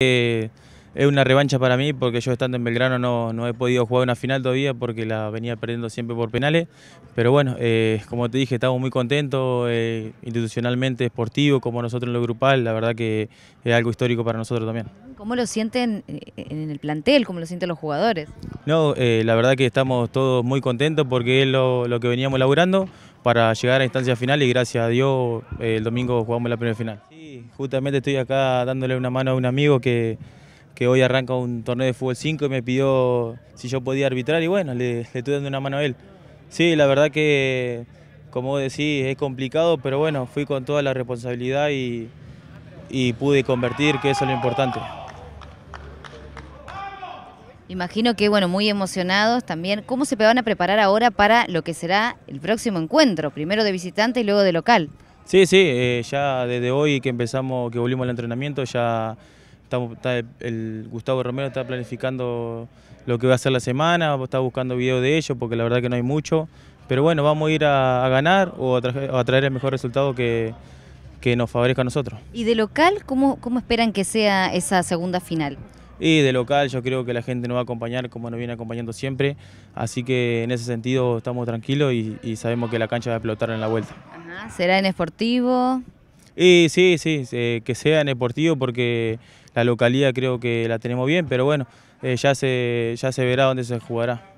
es una revancha para mí porque yo estando en Belgrano no, he podido jugar una final todavía porque la venía perdiendo siempre por penales. Pero bueno, eh, como te dije, estamos muy contentos eh, institucionalmente, esportivo, como nosotros en lo grupal. La verdad que es algo histórico para nosotros también. ¿Cómo lo sienten en el plantel? ¿Cómo lo sienten los jugadores? No, eh, la verdad que estamos todos muy contentos porque es lo, lo que veníamos laburando para llegar a instancia final y gracias a Dios el domingo jugamos la primera final justamente estoy acá dándole una mano a un amigo que, que hoy arranca un torneo de fútbol 5 y me pidió si yo podía arbitrar y bueno, le, estoy dando una mano a él. Sí, la verdad que, como decís, es complicado, pero bueno, fui con toda la responsabilidad y, y pude convertir, que eso es lo importante. Imagino que, bueno, muy emocionados también. ¿Cómo se van a preparar ahora para lo que será el próximo encuentro? Primero de visitante y luego de local. Sí, sí, eh, ya desde hoy que empezamos, que volvimos al entrenamiento, ya estamos, el Gustavo Romero está planificando lo que va a ser la semana, está buscando videos de ellos porque la verdad que no hay mucho, pero bueno, vamos a ir a, ganar o a, traer, el mejor resultado que, nos favorezca a nosotros. ¿Y de local, cómo esperan que sea esa segunda final? Y de local yo creo que la gente nos va a acompañar como nos viene acompañando siempre, así que en ese sentido estamos tranquilos y, sabemos que la cancha va a explotar en la vuelta. ¿Será en esportivo? Y sí, sí, que sea en esportivo porque la localidad creo que la tenemos bien, pero bueno, eh, ya, se, ya se verá dónde se jugará.